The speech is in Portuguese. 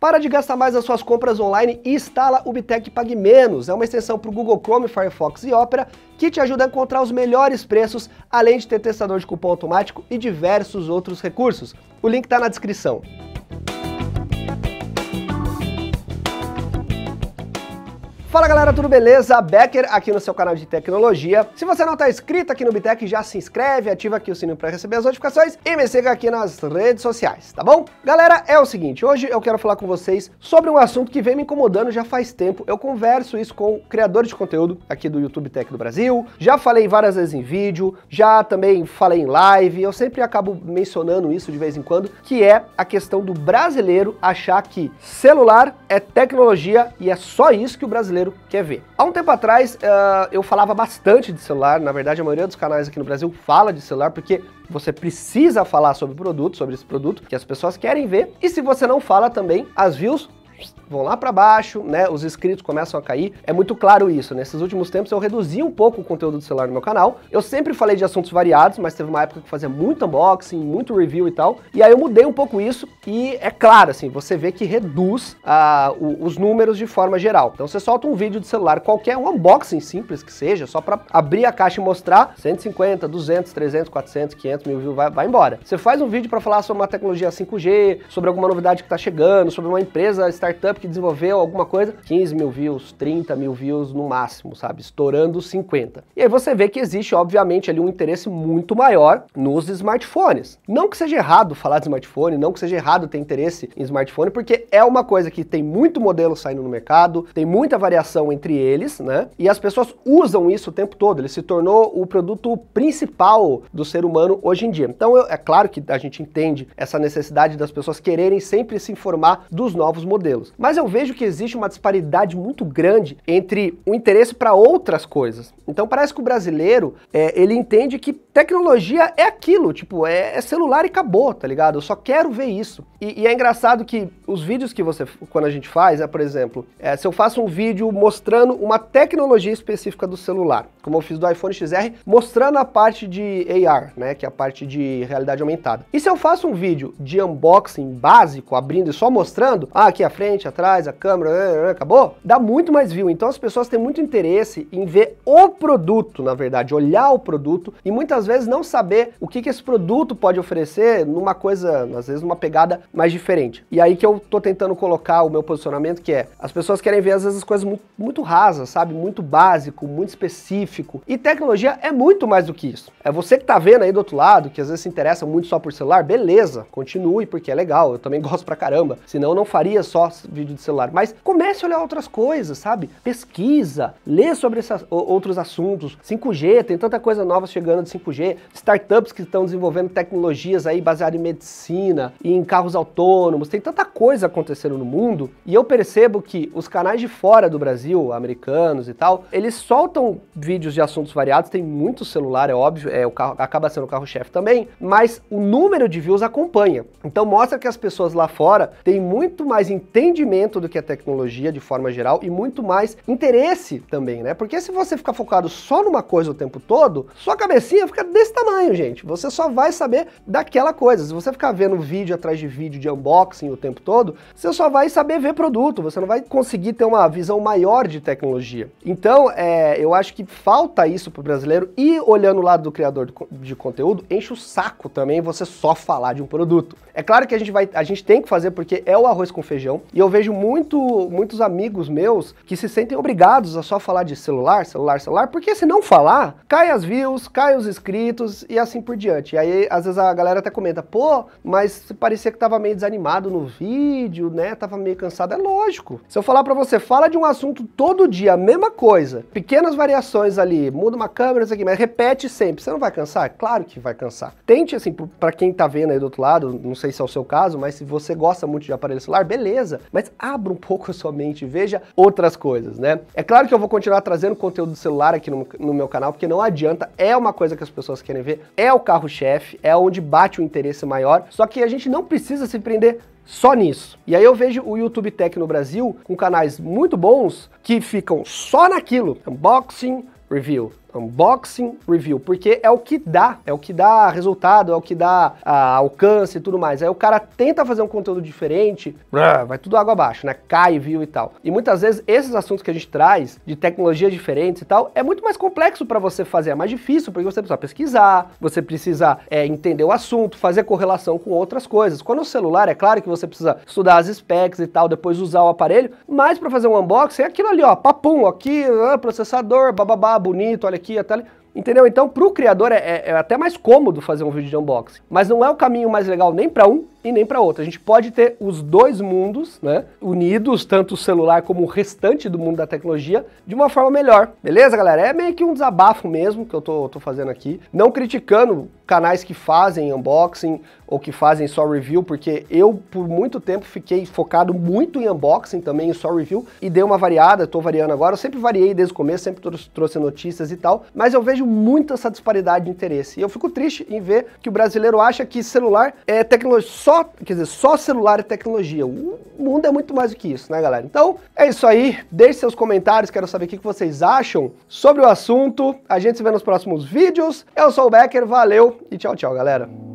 Para de gastar mais as suas compras online e instala o Bitec Pague Menos. É uma extensão para o Google Chrome, Firefox e Opera que te ajuda a encontrar os melhores preços, além de ter testador de cupom automático e diversos outros recursos. O link está na descrição. Fala galera, tudo beleza? Becker aqui no seu canal de tecnologia. Se você não está inscrito aqui no Bitec, já se inscreve, ativa aqui o sininho para receber as notificações e me siga aqui nas redes sociais, tá bom? Galera, é o seguinte, hoje eu quero falar com vocês sobre um assunto que vem me incomodando já faz tempo. Eu converso isso com criadores de conteúdo aqui do YouTube Tech do Brasil, já falei várias vezes em vídeo, já também falei em live, eu sempre acabo mencionando isso de vez em quando, que é a questão do brasileiro achar que celular é tecnologia e é só isso que o brasileiro brasileiro quer ver. Há um tempo atrás uh, eu falava bastante de celular, na verdade a maioria dos canais aqui no Brasil fala de celular porque você precisa falar sobre o produto, sobre esse produto que as pessoas querem ver, e se você não fala também, as views vão lá para baixo, né? Os inscritos começam a cair. É muito claro isso. Nesses últimos tempos eu reduzi um pouco o conteúdo do celular no meu canal. Eu sempre falei de assuntos variados, mas teve uma época que fazia muito unboxing, muito review e tal. E aí eu mudei um pouco isso e é claro, assim, você vê que reduz ah, o, os números de forma geral. Então você solta um vídeo de celular qualquer, um unboxing simples que seja, só para abrir a caixa e mostrar 150, 200, 300, 400, 500 mil views, vai, vai embora. Você faz um vídeo para falar sobre uma tecnologia 5G, sobre alguma novidade que está chegando, sobre uma empresa, startup que desenvolveu alguma coisa, 15 mil views, 30 mil views no máximo, sabe? Estourando 50. E aí você vê que existe, obviamente, ali um interesse muito maior nos smartphones. Não que seja errado falar de smartphone, não que seja errado ter interesse em smartphone, porque é uma coisa que tem muito modelo saindo no mercado, tem muita variação entre eles, né? E as pessoas usam isso o tempo todo. Ele se tornou o produto principal do ser humano hoje em dia. Então, eu, é claro que a gente entende essa necessidade das pessoas quererem sempre se informar dos novos modelos. Mas mas eu vejo que existe uma disparidade muito grande entre o interesse para outras coisas. Então parece que o brasileiro, é, ele entende que tecnologia é aquilo, tipo, é, é, celular e acabou, tá ligado? Eu só quero ver isso. E, e, é engraçado que os vídeos que você, quando a gente faz, é, por exemplo, é, se eu faço um vídeo mostrando uma tecnologia específica do celular, como eu fiz do iPhone XR, mostrando a parte de AR, né, que é a parte de realidade aumentada. E se eu faço um vídeo de unboxing básico, abrindo e só mostrando, ah, aqui a frente, atrás, a câmera, eh, eh, eh, acabou, dá muito mais view. Então as pessoas têm muito interesse em ver o produto, na verdade, olhar o produto e muitas vezes não saber o que, que esse produto pode oferecer numa coisa, às vezes numa pegada mais diferente. E aí que eu tô tentando colocar o meu posicionamento, que é, as pessoas querem ver às vezes as coisas muito, muito rasas, sabe? Muito básico, muito específico. E tecnologia é muito mais do que isso. É você que tá vendo aí do outro lado, que às vezes se interessa muito só por celular, beleza, continue, porque é legal, eu também gosto pra caramba. Senão eu não faria só vídeo de celular. Mas comece a olhar outras coisas, sabe? Pesquisa, lê sobre esses outros assuntos. 5G, tem tanta coisa nova chegando de 5G, 5G, startups que estão desenvolvendo tecnologias aí baseadas em medicina e em carros autônomos. Tem tanta coisa acontecendo no mundo e eu percebo que os canais de fora do Brasil, americanos e tal, eles soltam vídeos de assuntos variados, tem muito celular, é óbvio, é o carro acaba sendo o carro-chefe também, mas o número de views acompanha. Então mostra que as pessoas lá fora têm muito mais entendimento do que a tecnologia de forma geral e muito mais interesse também, né? Porque se você ficar focado só numa coisa o tempo todo, sua cabecinha fica desse tamanho, gente. Você só vai saber daquela coisa. Se você ficar vendo vídeo atrás de vídeo de unboxing o tempo todo, você só vai saber ver produto, você não vai conseguir ter uma visão maior de tecnologia. Então, é, eu acho que falta isso pro brasileiro e olhando o lado do criador de conteúdo, enche o saco também você só falar de um produto. É claro que a gente vai, a gente tem que fazer porque é o arroz com feijão e eu vejo muito, muitos amigos meus que se sentem obrigados a só falar de celular, celular, celular, porque se não falar, cai as views, cai os inscritos, inscritos e assim por diante. E aí, às vezes a galera até comenta, pô, mas parecia que tava meio desanimado no vídeo, né? Tava meio cansado. É lógico. Se eu falar para você, fala de um assunto todo dia, a mesma coisa, pequenas variações ali, muda uma câmera, isso aqui, mas repete sempre. Você não vai cansar? Claro que vai cansar. Tente, assim, para quem tá vendo aí do outro lado, não sei se é o seu caso, mas se você gosta muito de aparelho celular, beleza. Mas abra um pouco a sua mente, veja outras coisas, né? É claro que eu vou continuar trazendo conteúdo do celular aqui no, no meu canal, porque não adianta, é uma coisa que as pessoas pessoas querem ver, é o carro-chefe, é onde bate o interesse maior, só que a gente não precisa se prender só nisso. E aí eu vejo o YouTube Tech no Brasil com canais muito bons que ficam só naquilo, unboxing, review, Unboxing Review, porque é o que dá, é o que dá resultado, é o que dá ah, alcance e tudo mais. Aí o cara tenta fazer um conteúdo diferente, ah, vai tudo água abaixo, né? Cai, viu e tal. E muitas vezes esses assuntos que a gente traz de tecnologias diferentes e tal, é muito mais complexo para você fazer, é mais difícil, porque você precisa pesquisar, você precisa é, entender o assunto, fazer correlação com outras coisas. Quando o celular, é claro que você precisa estudar as specs e tal, depois usar o aparelho, mas para fazer um unboxing é aquilo ali, ó, papum, aqui, ah, processador, bababá, bonito, olha aqui, até ali. Entendeu? Então, para o criador é, é, é, até mais cômodo fazer um vídeo de unboxing. Mas não é o caminho mais legal nem para um e nem para outra. A gente pode ter os dois mundos né, unidos, tanto o celular como o restante do mundo da tecnologia, de uma forma melhor. Beleza, galera? É meio que um desabafo mesmo que eu tô, tô fazendo aqui. Não criticando canais que fazem unboxing ou que fazem só review, porque eu por muito tempo fiquei focado muito em unboxing também, em só review, e dei uma variada, estou variando agora, eu sempre variei desde o começo, sempre trouxe notícias e tal, mas eu vejo muita essa disparidade de interesse. E eu fico triste em ver que o brasileiro acha que celular é tecnologia, só, quer dizer, só celular e tecnologia. O mundo é muito mais do que isso, né, galera? Então, é isso aí. Deixe seus comentários, quero saber o que vocês acham sobre o assunto. A gente se vê nos próximos vídeos. Eu sou o Becker, valeu e tchau, tchau, galera.